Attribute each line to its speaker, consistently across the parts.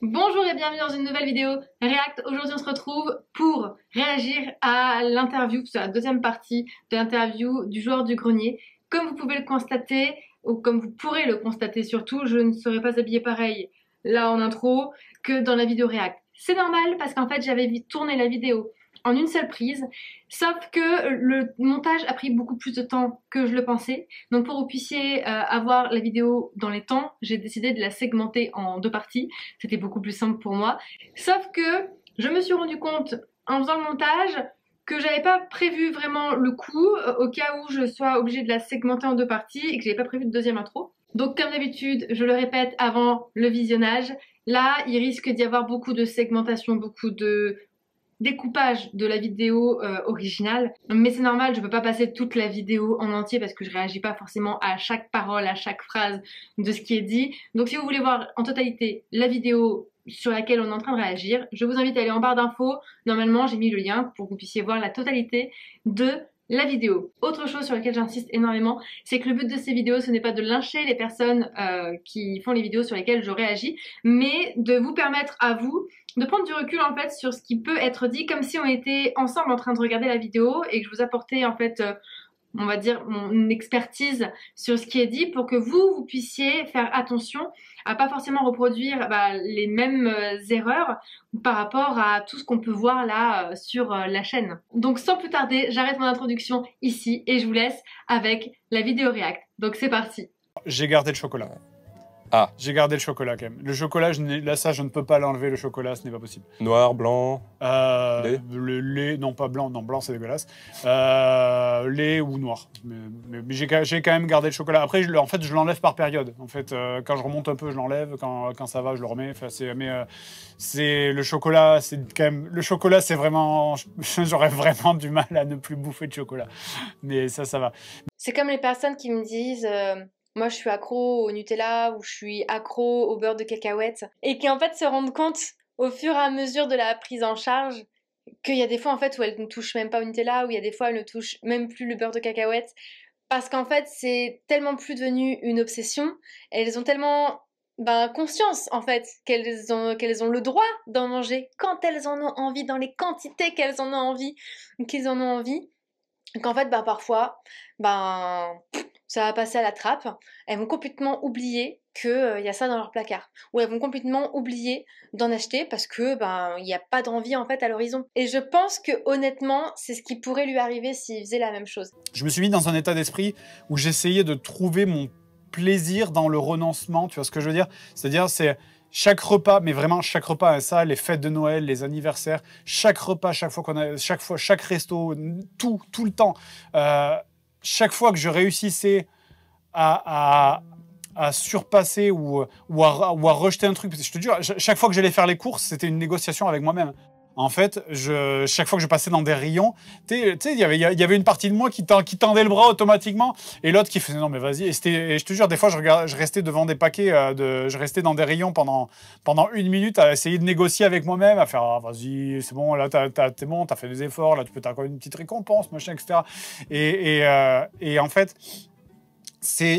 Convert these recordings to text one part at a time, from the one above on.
Speaker 1: Bonjour et bienvenue dans une nouvelle vidéo React. Aujourd'hui on se retrouve pour réagir à l'interview, c'est la deuxième partie de l'interview du joueur du grenier. Comme vous pouvez le constater, ou comme vous pourrez le constater surtout, je ne serai pas habillée pareil là en intro que dans la vidéo React. C'est normal parce qu'en fait j'avais tourné la vidéo en une seule prise, sauf que le montage a pris beaucoup plus de temps que je le pensais. Donc pour que vous puissiez euh, avoir la vidéo dans les temps, j'ai décidé de la segmenter en deux parties. C'était beaucoup plus simple pour moi. Sauf que je me suis rendu compte en faisant le montage que j'avais pas prévu vraiment le coup euh, au cas où je sois obligée de la segmenter en deux parties et que j'avais pas prévu de deuxième intro. Donc comme d'habitude, je le répète avant le visionnage, là il risque d'y avoir beaucoup de segmentation, beaucoup de découpage de la vidéo euh, originale. Mais c'est normal, je peux pas passer toute la vidéo en entier parce que je réagis pas forcément à chaque parole, à chaque phrase de ce qui est dit. Donc si vous voulez voir en totalité la vidéo sur laquelle on est en train de réagir, je vous invite à aller en barre d'infos. Normalement, j'ai mis le lien pour que vous puissiez voir la totalité de la vidéo. Autre chose sur laquelle j'insiste énormément, c'est que le but de ces vidéos, ce n'est pas de lyncher les personnes euh, qui font les vidéos sur lesquelles je réagis, mais de vous permettre à vous de prendre du recul en fait sur ce qui peut être dit, comme si on était ensemble en train de regarder la vidéo et que je vous apportais en fait... Euh, on va dire, mon expertise sur ce qui est dit pour que vous, vous puissiez faire attention à pas forcément reproduire bah, les mêmes euh, erreurs par rapport à tout ce qu'on peut voir là euh, sur euh, la chaîne. Donc sans plus tarder, j'arrête mon introduction ici et je vous laisse avec la vidéo React. Donc c'est parti.
Speaker 2: J'ai gardé le chocolat. Ah. J'ai gardé le chocolat quand même. Le chocolat, je là, ça, je ne peux pas l'enlever. Le chocolat, ce n'est pas possible. Noir, blanc euh, Le lait, non, pas blanc. Non, blanc, c'est dégueulasse. Euh, lait ou noir. Mais, j'ai quand même gardé le chocolat. Après, je, en fait, je l'enlève par période. En fait, euh, quand je remonte un peu, je l'enlève. Quand, quand, ça va, je le remets. Enfin, mais c'est le chocolat, c'est quand même. Le chocolat, c'est vraiment. J'aurais vraiment du mal à ne plus bouffer de chocolat. Mais ça, ça va.
Speaker 1: C'est comme les personnes qui me disent moi je suis accro au Nutella ou je suis accro au beurre de cacahuète et qui en fait se rendent compte au fur et à mesure de la prise en charge qu'il y a des fois en fait où elles ne touchent même pas au Nutella, où il y a des fois elles ne touchent même plus le beurre de cacahuète parce qu'en fait c'est tellement plus devenu une obsession, elles ont tellement ben, conscience en fait qu'elles ont, qu'elles ont le droit d'en manger quand elles en ont envie, dans les quantités qu'elles en ont envie, qu'elles en ont envie, qu'en fait bah parfois ben, ça va passer à la trappe. Elles vont complètement oublier qu'il euh, y a ça dans leur placard. Ou elles vont complètement oublier d'en acheter parce que ben il n'y a pas d'envie en fait à l'horizon. Et je pense que honnêtement, c'est ce qui pourrait lui arriver s'il faisait la même chose.
Speaker 2: Je me suis mis dans un état d'esprit où j'essayais de trouver mon plaisir dans le renoncement, tu vois ce que je veux dire C'est-à-dire c'est chaque repas, mais vraiment chaque repas, ça, les fêtes de Noël, les anniversaires, chaque repas, chaque fois qu'on a, chaque fois, chaque resto, tout, tout le temps. Euh, chaque fois que je réussissais à, surpasser ou, euh, à, ou rejeter un truc, je te jure, chaque fois que j'allais faire les courses, c'était une négociation avec moi-même en fait, chaque fois que je passais dans des rayons, tu sais, il y avait une partie de moi qui, tendait le bras automatiquement et l'autre qui faisait non, mais vas-y. Et, je te jure, des fois, je, restais devant des paquets, euh, je restais dans des rayons pendant, une minute à essayer de négocier avec moi-même, à faire ah, vas-y, c'est bon, là, t'es bon, t'as fait des efforts, là, tu peux t'accorder une petite récompense, machin, etc. Et, euh, et, en fait, c'est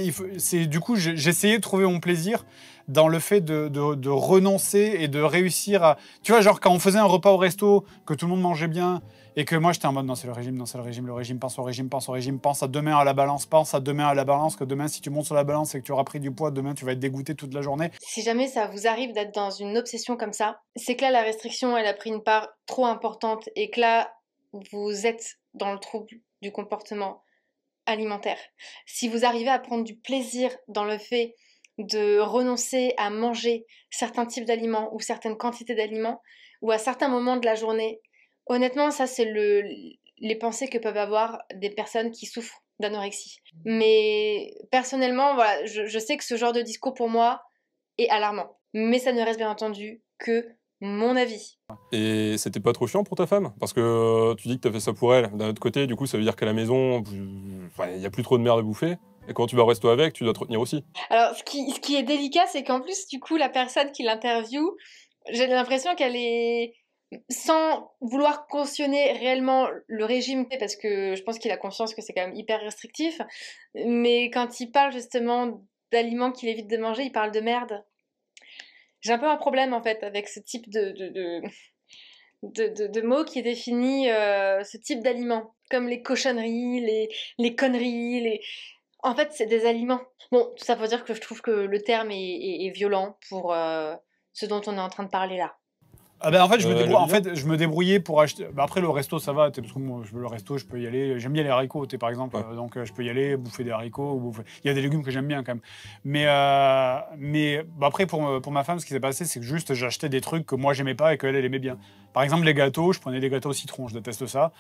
Speaker 2: du coup, j'essayais de trouver mon plaisir dans le fait de, renoncer et de réussir à... Tu vois, genre quand on faisait un repas au resto, que tout le monde mangeait bien, et que moi j'étais en mode non c'est le régime, non c'est le régime, le régime, pense au régime, pense au régime, pense à demain à la balance, pense à demain à la balance, que demain si tu montes sur la balance et que tu auras pris du poids, demain tu vas être dégoûté toute la journée.
Speaker 1: Si jamais ça vous arrive d'être dans une obsession comme ça, c'est que là la restriction elle a pris une part trop importante et que là vous êtes dans le trouble du comportement alimentaire. Si vous arrivez à prendre du plaisir dans le fait de renoncer à manger certains types d'aliments ou certaines quantités d'aliments ou à certains moments de la journée. Honnêtement, ça, c'est les pensées que peuvent avoir des personnes qui souffrent d'anorexie. Mais personnellement, voilà, je, sais que ce genre de discours pour moi est alarmant. Mais ça ne reste bien entendu que mon avis.
Speaker 3: Et c'était pas trop chiant pour ta femme Parce que euh, tu dis que t'as fait ça pour elle. D'un autre côté, du coup, ça veut dire qu'à la maison, il n'y a plus trop de merde à bouffer. Et quand tu vas rester avec, tu dois te retenir aussi.
Speaker 1: Alors, ce qui, ce qui est délicat, c'est qu'en plus, du coup, la personne qui l'interviewe, j'ai l'impression qu'elle est sans vouloir cautionner réellement le régime, parce que je pense qu'il a conscience que c'est quand même hyper restrictif, mais quand il parle justement d'aliments qu'il évite de manger, il parle de merde. J'ai un peu un problème en fait avec ce type de, de, de, mots qui définit euh, ce type d'aliments, comme les cochonneries, les, les conneries, les, en fait, c'est des aliments. Bon, tout ça pour dire que je trouve que le terme est, violent pour euh, ce dont on est en train de parler là.
Speaker 2: Ah ben, en, euh, fait, je me débrouillais pour acheter. Ben, après, le resto, ça va. Parce que moi, je veux le resto, je peux y aller. J'aime bien les haricots, par exemple. donc, euh, je peux y aller, bouffer des haricots. Bouffer... Il y a des légumes que j'aime bien quand même. Mais, mais bah, après, pour, pour ma femme, ce qui s'est passé, c'est que juste j'achetais des trucs que moi, j'aimais pas et qu'elle, elle aimait bien. Par exemple, les gâteaux, je prenais des gâteaux au citron. Je déteste ça.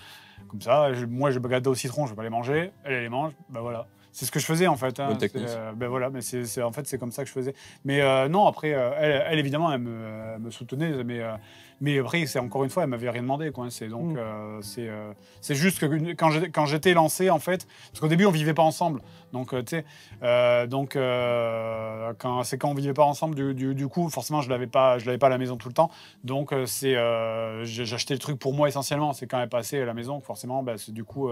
Speaker 2: Comme ça, je, moi, je gâteaux au citron, je vais pas les manger. Elle, elle les mange. Ben voilà. C'est ce que je faisais en fait. Hein. Euh, ben voilà, mais c'est en fait c'est comme ça que je faisais. Mais euh, non, après, euh, elle, évidemment, elle me, me soutenait, mais mais après, c'est encore une fois, elle m'avait rien demandé. Quoi. C'est donc, mm. euh, c'est, euh, c'est juste que quand, quand j'étais lancé, en fait, parce qu'au début, on vivait pas ensemble. Donc, euh, tu sais, donc quand, c'est quand on vivait pas ensemble, du, du, coup, forcément, je l'avais pas, je l'avais pas à la maison tout le temps. Donc, c'est, j'achetais le truc pour moi essentiellement. C'est quand elle passait à la maison, forcément, bah, c'est, du coup,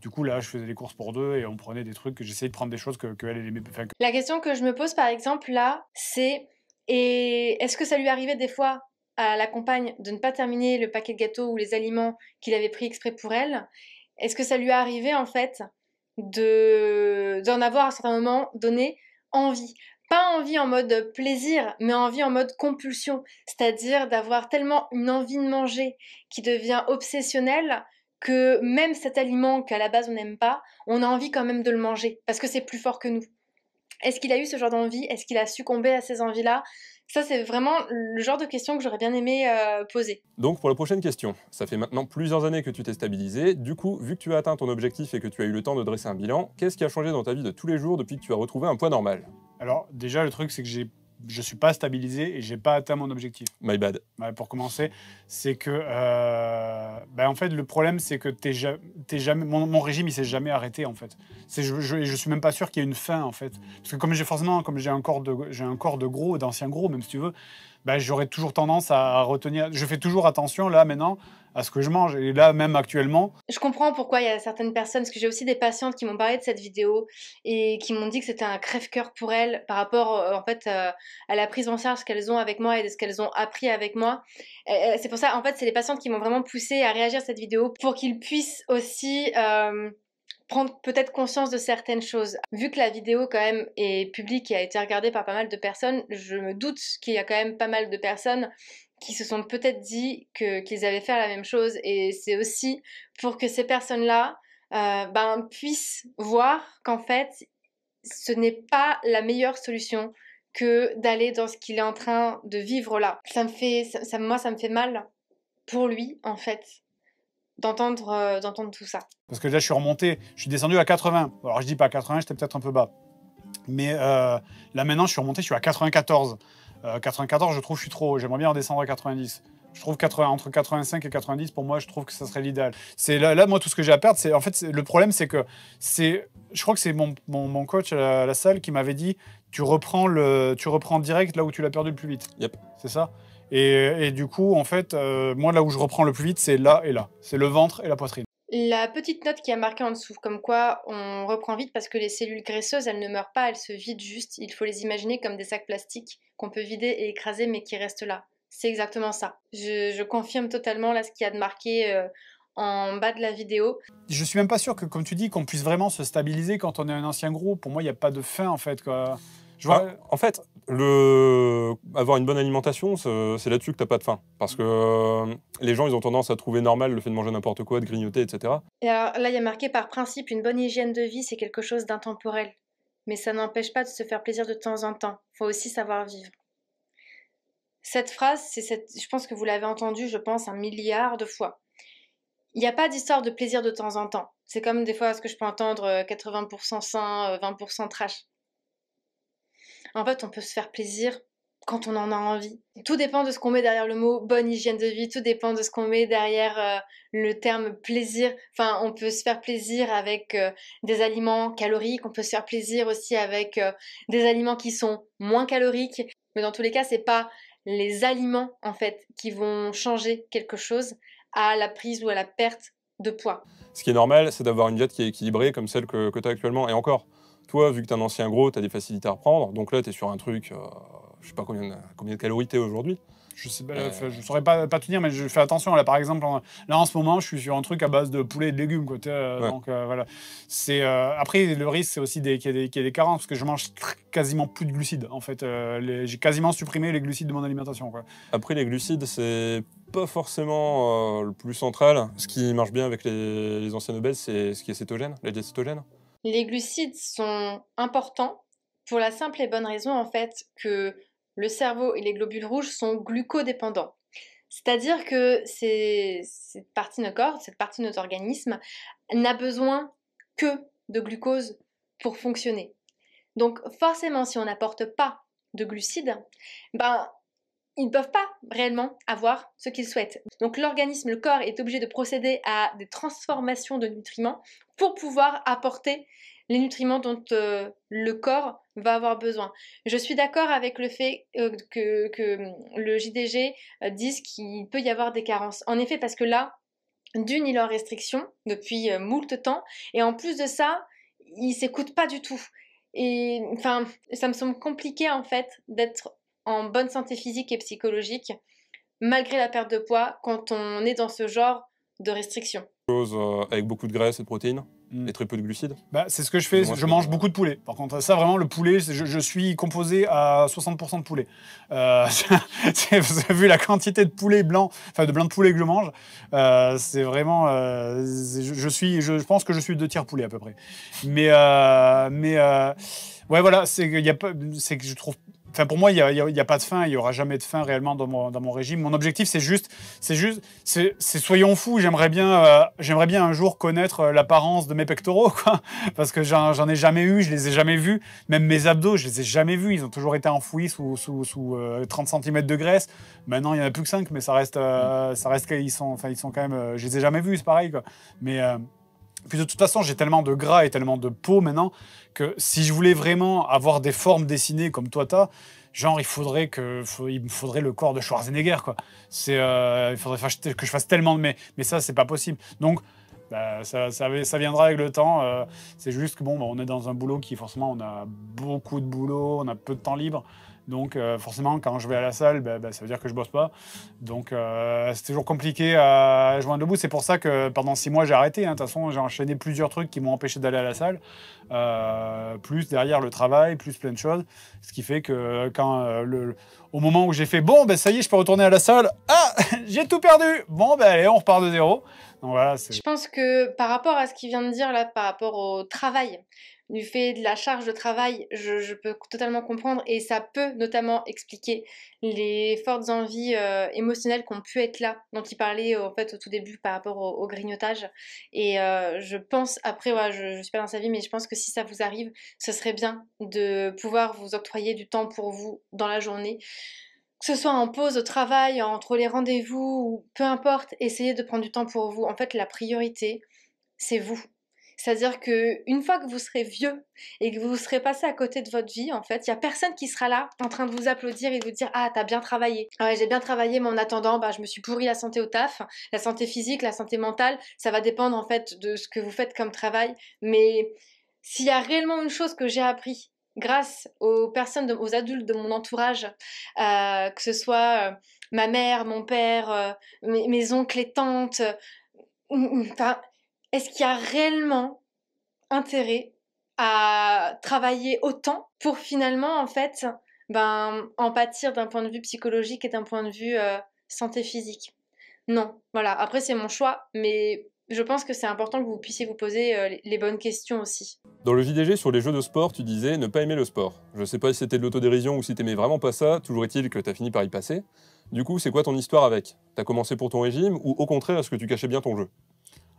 Speaker 2: du coup, là, je faisais des courses pour deux et on prenait des trucs. J'essayais de prendre des choses que, que elle aimait.
Speaker 1: La question que je me pose, par exemple, là, c'est et est-ce que ça lui arrivait des fois à la compagne de ne pas terminer le paquet de gâteaux ou les aliments qu'il avait pris exprès pour elle, est-ce que ça lui est arrivé en fait de d'en avoir à un certain moment donné envie pas envie en mode plaisir, mais envie en mode compulsion, c'est-à-dire d'avoir tellement une envie de manger qui devient obsessionnelle que même cet aliment qu'à la base on n'aime pas, on a envie quand même de le manger parce que c'est plus fort que nous. Est-ce qu'il a eu ce genre d'envie Est-ce qu'il a succombé à ces envies-là ça, c'est vraiment le genre de question que j'aurais bien aimé euh, poser.
Speaker 3: Donc, pour la prochaine question, ça fait maintenant plusieurs années que tu t'es stabilisé. Du coup, vu que tu as atteint ton objectif et que tu as eu le temps de dresser un bilan, qu'est-ce qui a changé dans ta vie de tous les jours depuis que tu as retrouvé
Speaker 2: un poids normal Alors, déjà, le truc, c'est que j'ai je suis pas stabilisé et j'ai pas atteint mon objectif. My bad. pour commencer, c'est que euh, bah, en fait le problème c'est que t'es jamais mon, régime il s'est jamais arrêté en fait. C'est je, je, suis même pas sûr qu'il y ait une fin en fait parce que comme j'ai forcément comme j'ai un corps de j'ai un corps de gros d'ancien gros même si tu veux, bah, j'aurais toujours tendance à retenir. Je fais toujours attention là maintenant à ce que je mange. Et là, même actuellement.
Speaker 1: Je comprends pourquoi il y a certaines personnes, parce que j'ai aussi des patientes qui m'ont parlé de cette vidéo et qui m'ont dit que c'était un crève-cœur pour elles par rapport, euh, en fait, euh, à la prise en charge qu'elles ont avec moi et de ce qu'elles ont appris avec moi. c'est pour ça, en fait, c'est les patientes qui m'ont vraiment poussé à réagir à cette vidéo pour qu'ils puissent aussi euh, prendre peut-être conscience de certaines choses. Vu que la vidéo quand même est publique et a été regardée par pas mal de personnes, je me doute qu'il y a quand même pas mal de personnes qui se sont peut-être dit que qu'ils avaient fait la même chose et c'est aussi pour que ces personnes-là euh, ben, puissent voir qu'en fait ce n'est pas la meilleure solution que d'aller dans ce qu'il est en train de vivre là. Ça me fait, ça, moi, ça me fait mal pour lui, en fait, d'entendre, euh, d'entendre tout ça.
Speaker 2: Parce que là, je suis remonté, je suis descendu à 80. Alors, je dis pas à 80, j'étais peut-être un peu bas. Mais euh, là, maintenant, je suis remonté, je suis à 94. 94, euh, je trouve, je suis trop J'aimerais bien descendre à 90. Je trouve 80, entre 85 et 90, pour moi, je trouve que ça serait l'idéal. C'est là, moi, tout ce que j'ai à perdre, c'est en fait le problème, c'est que c'est, je crois que c'est mon, mon, coach à la, salle qui m'avait dit, tu reprends le, tu reprends direct là où tu l'as perdu le plus vite. Yep. C'est ça. Et, et, du coup, en fait, euh, moi, là où je reprends le plus vite, c'est là et là. C'est le ventre et la poitrine.
Speaker 1: La petite note qui a marqué en dessous, comme quoi on reprend vite parce que les cellules graisseuses, elles ne meurent pas, elles se vident juste. Il faut les imaginer comme des sacs plastiques qu'on peut vider et écraser mais qui restent là. C'est exactement ça. Je, confirme totalement là ce qu'il y a de marqué euh, en bas de la vidéo.
Speaker 2: Je suis même pas sûr que, comme tu dis, qu'on puisse vraiment se stabiliser quand on est un ancien groupe. Pour moi, il n'y a pas de fin en fait. Je vois...
Speaker 3: Ah, en fait, le... avoir une bonne alimentation, c'est là-dessus que tu n'as pas de faim. Parce que euh, les gens, ils ont tendance à trouver normal le fait de manger n'importe quoi, de grignoter, etc.
Speaker 1: Et alors là, il y a marqué par principe, une bonne hygiène de vie, c'est quelque chose d'intemporel. Mais ça n'empêche pas de se faire plaisir de temps en temps. Faut aussi savoir vivre. Cette phrase, c'est cette... je pense que vous l'avez entendue, je pense, un milliard de fois. Il n'y a pas d'histoire de plaisir de temps en temps. C'est comme des fois ce que je peux entendre 80% euh, sain, 20% euh, trash. En fait, on peut se faire plaisir quand on en a envie. Tout dépend de ce qu'on met derrière le mot bonne hygiène de vie, tout dépend de ce qu'on met derrière euh, le terme plaisir. Enfin, on peut se faire plaisir avec euh, des aliments caloriques, on peut se faire plaisir aussi avec euh, des aliments qui sont moins caloriques. Mais dans tous les cas, ce n'est pas les aliments en fait qui vont changer quelque chose à la prise ou à la perte de poids.
Speaker 3: Ce qui est normal, c'est d'avoir une diète qui est équilibrée comme celle que tu as actuellement et encore. Toi, vu que t'es un ancien gros, tu as des facilités à reprendre. Donc là, tu es sur un truc, euh, je sais pas combien de, combien de calories aujourd'hui. Je sais
Speaker 2: euh, saurais pas, pas te dire, mais je fais attention. Là, par exemple, en, là en ce moment, je suis sur un truc à base de poulet et de légumes. Euh, donc voilà. après le risque, c'est aussi qu'il y, ait des carences parce que je mange quasiment plus de glucides. En fait, j'ai quasiment supprimé les glucides de mon alimentation.
Speaker 3: Après, les glucides, c'est pas forcément le plus central. Ce qui marche bien avec les, anciennes obèses, c'est ce qui est cétogène, les diacétogènes.
Speaker 1: Les glucides sont importants pour la simple et bonne raison en fait que le cerveau et les globules rouges sont glucodépendants. C'est-à-dire que cette partie de notre corps, cette partie de notre organisme, n'a besoin que de glucose pour fonctionner. Donc forcément, si on n'apporte pas de glucides, ben, ils ne peuvent pas réellement avoir ce qu'ils souhaitent. Donc l'organisme, le corps est obligé de procéder à des transformations de nutriments pour pouvoir apporter les nutriments dont euh, le corps va avoir besoin. Je suis d'accord avec le fait euh, que, hum, le JDG euh, dise qu'il peut y avoir des carences. En effet, parce que là, d'une, il est en restriction depuis moult temps, et en plus de ça, il s'écoute pas du tout. Et enfin, ça me semble compliqué en fait d'être en bonne santé physique et psychologique malgré la perte de poids quand on est dans ce genre de restrictions
Speaker 3: euh, avec beaucoup de graisse et de protéines mm. et très peu de glucides
Speaker 2: bah, C'est ce que je fais, je mange beaucoup de poulet. Par contre, ça vraiment, le poulet, je, suis composé à 60% de poulet. Euh, vous avez vu la quantité de poulet blanc, enfin de blanc de poulet que je mange, euh, c'est vraiment, je, suis, je, pense que je suis deux tiers poulet à peu près. Mais, mais ouais, voilà, c'est que je trouve Enfin, pour moi, il n'y a, pas de fin. Il n'y aura jamais de fin réellement dans mon, régime. Mon objectif, c'est juste, c'est juste, soyons fous. J'aimerais bien, euh, j'aimerais bien un jour connaître euh, l'apparence de mes pectoraux, quoi, parce que j'en ai jamais eu, je les ai jamais vus. Même mes abdos, je les ai jamais vus. Ils ont toujours été enfouis sous, sous, 30 euh, cm de graisse. Maintenant, il y en a plus que 5, mais ça reste, ça reste, ils sont, enfin, ils sont quand même, je les ai jamais vus, c'est pareil, quoi. Mais puis de toute façon, j'ai tellement de gras et tellement de peau maintenant que si je voulais vraiment avoir des formes dessinées comme toi t'as, genre il faudrait que il me faudrait le corps de Schwarzenegger quoi. C'est euh, il faudrait que je fasse tellement de mais mais ça c'est pas possible. Donc bah, ça, ça, viendra avec le temps. Euh, c'est juste que bon, bah, on est dans un boulot qui forcément on a beaucoup de boulot, on a peu de temps libre. Donc euh, forcément, quand je vais à la salle, ben, ben, ça veut dire que je bosse pas. Donc euh, c'est toujours compliqué à joindre debout. C'est pour ça que pendant six mois, j'ai arrêté. Hein. De toute façon, j'ai enchaîné plusieurs trucs qui m'ont empêché d'aller à la salle. Euh, plus derrière le travail, plus plein de choses. Ce qui fait que quand au moment où j'ai fait bon, ben ça y est, je peux retourner à la salle. Ah, j'ai tout perdu. Bon, ben allez, on repart de zéro je
Speaker 1: pense que par rapport à ce qu'il vient de dire là, par rapport au travail, du fait de la charge de travail, je, peux totalement comprendre et ça peut notamment expliquer les fortes envies euh, émotionnelles qui ont pu être là, dont il parlait en fait au tout début par rapport au, grignotage. Et euh, je pense, après, ouais, je, ne suis pas dans sa vie, mais je pense que si ça vous arrive, ce serait bien de pouvoir vous octroyer du temps pour vous dans la journée que ce soit en pause au travail, entre les rendez-vous, ou peu importe, essayez de prendre du temps pour vous. En fait, la priorité, c'est vous. C'est-à-dire que une fois que vous serez vieux et que vous serez passé à côté de votre vie, en fait, il y a personne qui sera là en train de vous applaudir et de vous dire ah t'as bien travaillé. Ah ouais j'ai bien travaillé, mais en attendant, bah je me suis pourri la santé au taf, la santé physique, la santé mentale. Ça va dépendre en fait de ce que vous faites comme travail, mais s'il y a réellement une chose que j'ai appris grâce aux personnes, aux adultes de mon entourage, euh, que ce soit euh, ma mère, mon père, euh, mes, oncles et tantes, est-ce qu'il y a réellement intérêt à travailler autant pour finalement, en fait, ben, en pâtir d'un point de vue psychologique et d'un point de vue santé physique Non, voilà, après c'est mon choix, mais je pense que c'est important que vous puissiez vous poser euh, les bonnes questions aussi.
Speaker 3: Dans le JDG sur les jeux de sport, tu disais ne pas aimer le sport. Je ne sais pas si c'était de l'autodérision ou si t'aimais vraiment pas ça, toujours est-il que t'as fini par y passer. Du coup, c'est quoi ton histoire avec T'as commencé pour ton régime ou au contraire, est-ce que tu cachais bien ton jeu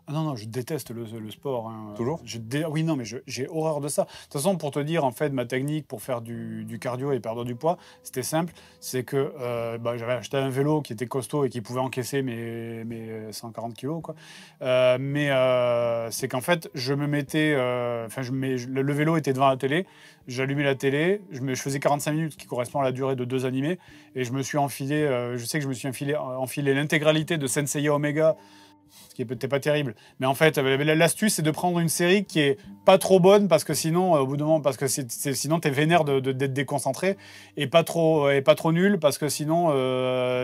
Speaker 2: ah non, non, je déteste le, sport. Hein. Toujours Oui, non, mais j'ai horreur de ça. De toute façon, pour te dire, en fait, ma technique pour faire du, cardio et perdre du poids, c'était simple. C'est que euh, bah, j'avais acheté un vélo qui était costaud et qui pouvait encaisser mes, mes 140 kilos. Quoi. Euh, mais euh, c'est qu'en fait, je me mettais. Enfin, je le vélo était devant la télé. J'allumais la télé. Je, me, faisais 45 minutes, ce qui correspond à la durée de deux animés. Et je me suis enfilé. je sais que je me suis enfilé, enfilé l'intégralité de Sensei Omega qui est peut-être pas terrible. Mais en fait, euh, l'astuce, c'est de prendre une série qui est pas trop bonne, parce que sinon, euh, au bout d'un moment, parce que c'est, sinon, es vénère d'être de, d'être déconcentré, et pas trop, euh, et pas trop nul, parce que sinon,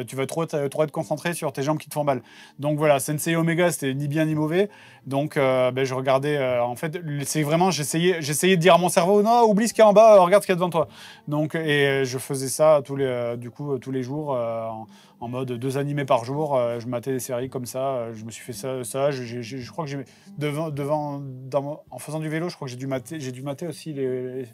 Speaker 2: tu vas trop, trop être concentré sur tes jambes qui te font mal. Donc voilà, Sensei Omega, c'était ni bien ni mauvais. Donc, ben, je regardais, en fait, c'est vraiment, j'essayais, j'essayais de dire à mon cerveau, non, oublie ce qu'il y a en bas, regarde ce qu'il y a devant toi. Donc, et je faisais ça tous les, du coup, tous les jours, en, mode deux animés par jour. je matais des séries comme ça, je me suis fait ça, je, crois que j'ai devant, devant dans, en faisant du vélo, je crois que j'ai dû mater, j'ai dû mater aussi les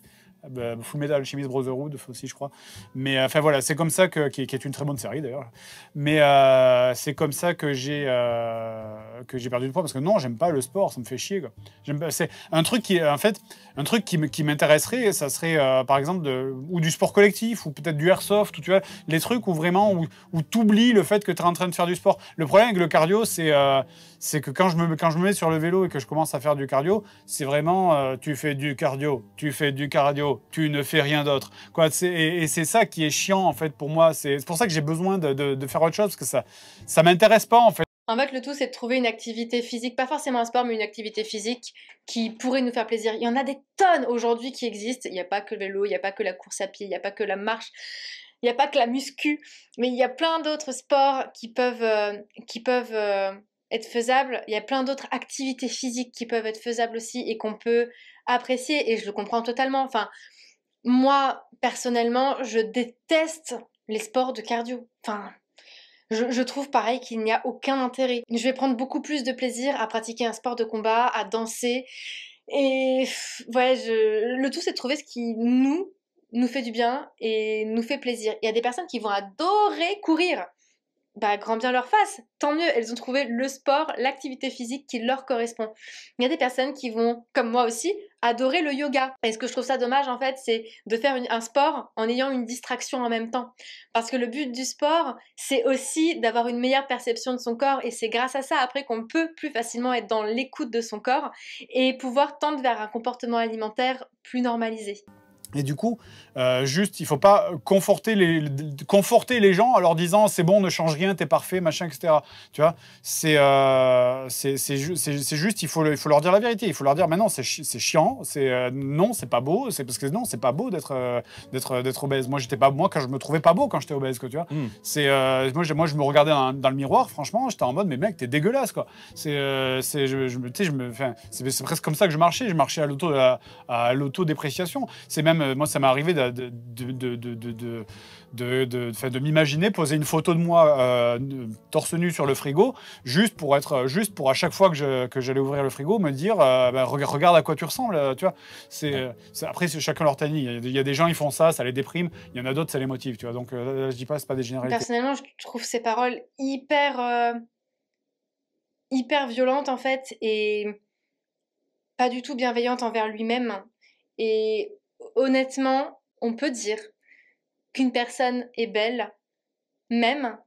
Speaker 2: ah bah, Full Metal Alchemist Brotherhood aussi, je crois. Mais euh, enfin voilà, c'est comme ça que, qui, est une très bonne série d'ailleurs. Mais euh, c'est comme ça que j'ai euh, que j'ai perdu du poids parce que non, j'aime pas le sport, ça me fait chier. C'est un truc qui, en fait, un truc qui, m'intéresserait, ça serait par exemple de, ou du sport collectif ou peut-être du airsoft ou tu vois les trucs où vraiment où, où t'oublies le fait que tu es en train de faire du sport. Le problème avec le cardio, c'est c'est que quand je, me, quand je me mets sur le vélo et que je commence à faire du cardio, c'est vraiment euh, tu fais du cardio, tu fais du cardio, tu ne fais rien d'autre. Quoi, et, c'est ça qui est chiant en fait pour moi. C'est pour ça que j'ai besoin de, faire autre chose parce que ça ça m'intéresse pas en fait.
Speaker 1: En fait, le tout, c'est de trouver une activité physique, pas forcément un sport, mais une activité physique qui pourrait nous faire plaisir. Il y en a des tonnes aujourd'hui qui existent. Il n'y a pas que le vélo, il n'y a pas que la course à pied, il n'y a pas que la marche il n'y a pas que la muscu, mais il y a plein d'autres sports qui peuvent, euh, qui peuvent euh, être faisable, il y a plein d'autres activités physiques qui peuvent être faisables aussi et qu'on peut apprécier et je le comprends totalement. Enfin, moi personnellement, je déteste les sports de cardio. Enfin, je, trouve pareil qu'il n'y a aucun intérêt. Je vais prendre beaucoup plus de plaisir à pratiquer un sport de combat, à danser. Et ouais, le tout c'est de trouver ce qui nous nous fait du bien et nous fait plaisir. Il y a des personnes qui vont adorer courir. Bah, grand bien leur fasse, Tant mieux, elles ont trouvé le sport, l'activité physique qui leur correspond. Il y a des personnes qui vont, comme moi aussi, adorer le yoga. Et ce que je trouve ça dommage, en fait, c'est de faire un sport en ayant une distraction en même temps. Parce que le but du sport, c'est aussi d'avoir une meilleure perception de son corps. Et c'est grâce à ça, après, qu'on peut plus facilement être dans l'écoute de son corps et pouvoir tendre vers un comportement alimentaire plus normalisé.
Speaker 2: Et du coup, euh, juste, il faut pas conforter les, conforter les gens en leur disant c'est bon, ne change rien, t'es parfait, machin, etc. Tu vois, c'est euh, juste, il faut, il faut leur dire la vérité. Il faut leur dire, mais non, c'est chiant, c'est euh, non, c'est pas beau, c'est parce que non, c'est pas beau d'être euh, d'être obèse. Moi, j'étais pas, moi, quand je me trouvais pas beau quand j'étais obèse, quoi, tu vois. Hmm. C'est moi, moi, je me regardais dans, le miroir, franchement, j'étais en mode, mais mec, t'es dégueulasse, quoi. C'est, je, je me, c'est presque comme ça que je marchais. Je marchais à l'auto, à, l'autodépréciation. C'est même euh, moi, ça m'est arrivé de, de, de, de m'imaginer poser une photo de moi euh, torse nu sur le frigo, juste pour être, euh, juste pour à chaque fois que j'allais ouvrir le frigo, me dire, bah, regarde à quoi tu ressembles, tu vois. C'est, après, chacun leur tani Il y, a des gens, ils font ça, ça les déprime. Il y en a d'autres, ça les motive, tu vois. Donc, je dis pas, c'est pas des généralités.
Speaker 1: Personnellement, je trouve ces paroles hyper, hyper violentes en fait et pas du tout bienveillantes envers lui-même. Et honnêtement, on peut dire qu'une personne est belle, même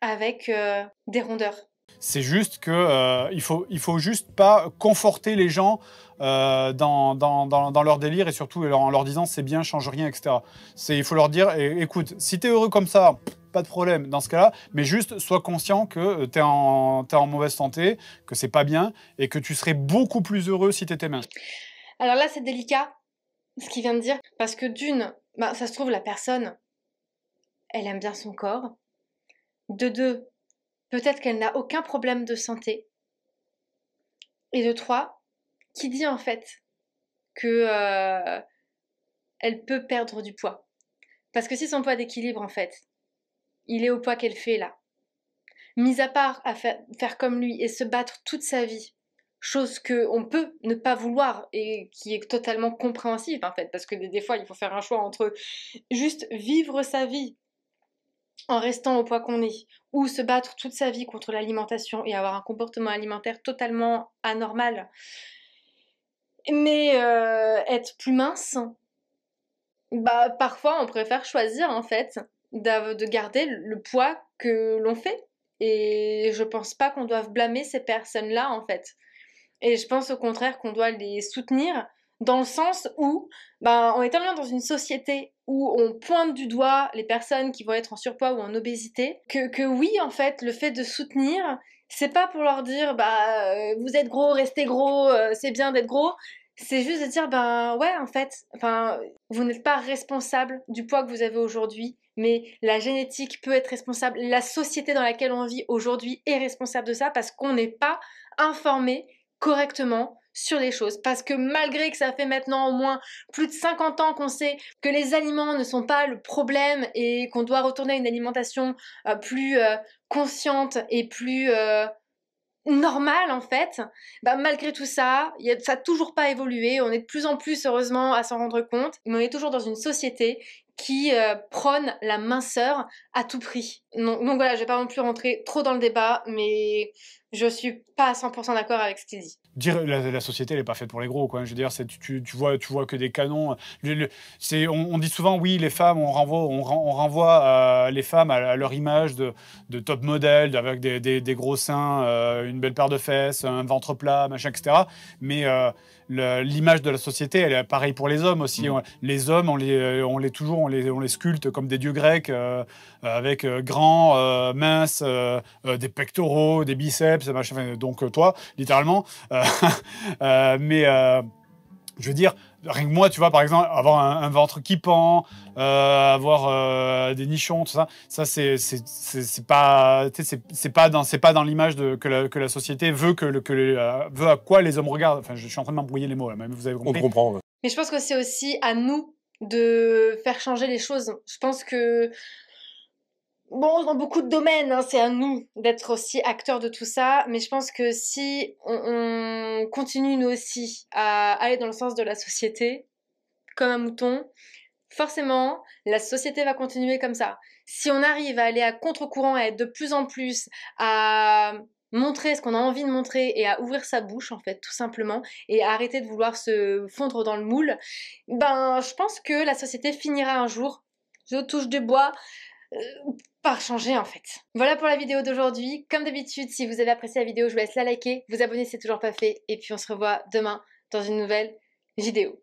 Speaker 1: avec euh, des rondeurs.
Speaker 2: C'est juste que euh, il faut il faut juste pas conforter les gens euh, dans, dans, dans, leur délire et surtout en leur disant c'est bien change rien etc. C'est il faut leur dire écoute si tu es heureux comme ça pas de problème dans ce cas-là, mais juste sois conscient que tu es, en mauvaise santé, que c'est pas bien et que tu serais beaucoup plus heureux si tu étais mince.
Speaker 1: Alors là, c'est délicat ce qu'il vient de dire. Parce que d'une, bah, ça se trouve, la personne, elle aime bien son corps. De deux, peut-être qu'elle n'a aucun problème de santé. Et de trois, qui dit en fait que euh, elle peut perdre du poids. Parce que si son poids d'équilibre, en fait, il est au poids qu'elle fait là, mis à part à faire comme lui et se battre toute sa vie chose qu'on peut ne pas vouloir et qui est totalement compréhensible en fait, parce que des, fois il faut faire un choix entre juste vivre sa vie en restant au poids qu'on est, ou se battre toute sa vie contre l'alimentation et avoir un comportement alimentaire totalement anormal, mais euh, être plus mince, bah parfois on préfère choisir en fait de garder le poids que l'on fait. Et je pense pas qu'on doive blâmer ces personnes-là en fait. Et je pense au contraire qu'on doit les soutenir dans le sens où ben, on est tellement dans une société où on pointe du doigt les personnes qui vont être en surpoids ou en obésité que, que oui, en fait, le fait de soutenir, c'est pas pour leur dire bah euh, vous êtes gros, restez gros, euh, c'est bien d'être gros. C'est juste de dire ben ouais, en fait, enfin, vous n'êtes pas responsable du poids que vous avez aujourd'hui, mais la génétique peut être responsable, la société dans laquelle on vit aujourd'hui est responsable de ça parce qu'on n'est pas informé correctement sur les choses parce que malgré que ça fait maintenant au moins plus de 50 ans qu'on sait que les aliments ne sont pas le problème et qu'on doit retourner à une alimentation euh, plus euh, consciente et plus euh, normale en fait, bah, malgré tout ça, il a, ça toujours pas évolué, on est de plus en plus heureusement à s'en rendre compte, mais on est toujours dans une société qui prône la minceur à tout prix. non donc voilà, je vais pas non plus rentrer trop dans le débat, mais je suis pas à 100% d'accord avec ce qu'il dit.
Speaker 2: Dire la, société, elle n'est pas faite pour les gros, quoi. Je veux dire, c'est, tu, tu, vois, tu vois que des canons. c'est, on, dit souvent, oui, les femmes, on renvoie, on, on renvoie euh, les femmes à, leur image de, de top modèle, avec des, des, gros seins, euh, une belle paire de fesses, un ventre plat, machin, etc. Mais euh, l'image de la société, elle est pareille pour les hommes aussi. Mm. les hommes, on les, on les toujours, on les, on les sculpte comme des dieux grecs, avec grands, minces, des pectoraux, des biceps ça donc euh, toi, littéralement. Euh, euh, mais je veux dire, rien que moi, tu vois, par exemple, avoir un, ventre qui pend, avoir des nichons, tout ça, ça, c'est pas, c'est pas dans, c'est pas dans l'image que la, que la société veut que, le, que veut à quoi les hommes regardent. Enfin, je, suis en train de m'embrouiller les mots, là, vous avez compris. On comprend.
Speaker 1: Mais je pense que c'est aussi à nous de faire changer les choses. Je pense que Bon, dans beaucoup de domaines, hein, c'est à nous d'être aussi acteurs de tout ça, mais je pense que si on, continue nous aussi à aller dans le sens de la société, comme un mouton, forcément, la société va continuer comme ça. Si on arrive à aller à contre-courant, à être de plus en plus, à montrer ce qu'on a envie de montrer et à ouvrir sa bouche en fait tout simplement et à arrêter de vouloir se fondre dans le moule, ben je pense que la société finira un jour, je touche du bois, euh, par changer en fait. Voilà pour la vidéo d'aujourd'hui. Comme d'habitude, si vous avez apprécié la vidéo, je vous laisse la liker, vous abonner si c'est toujours pas fait, et puis on se revoit demain dans une nouvelle vidéo.